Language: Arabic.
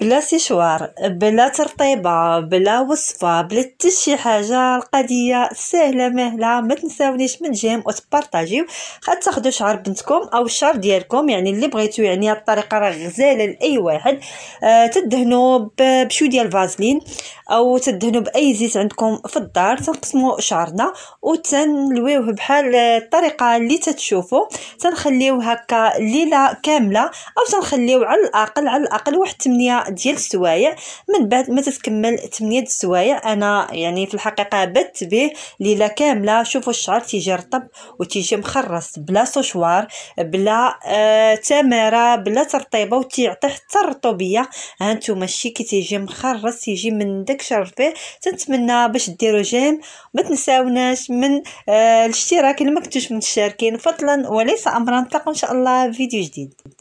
بلا سيشوار بلا ترطيبة بلا وصفة بلا تشي حاجة القضية سهلة مهلة ما تنساونيش من جيم وتبارتاجيو خد تاخدو شعر بنتكم او الشعر ديالكم يعني اللي بغيتو يعني الطريقة راه غزالة لاي واحد آه تدهنو بشوية ديال فازلين او تدهنو باي زيت عندكم في الدار تنقسمو شعرنا وتنلويوه بحال الطريقة اللي تتشوفو تنخليوه هكا ليلة كاملة او تنخليوه على الاقل على الاقل واحد 8 ديال السوايع من بعد ما تتكمل 8 السوايع انا يعني في الحقيقه بدت به ليله كامله شوفوا الشعر تيجي رطب وتيجي مخرص بلا سوشوار بلا آه تماره بلا ترطيبه وتيعطي حتى الرطوبيه هانتوما الشي كي تيجي مخرص تيجي من داك شرفه تنتمنى باش ديروا جيم ما تنساوناش من آه الاشتراك اللي ما كنتوش متشاركين فضلا وليس امرا نلتقوا ان شاء الله في فيديو جديد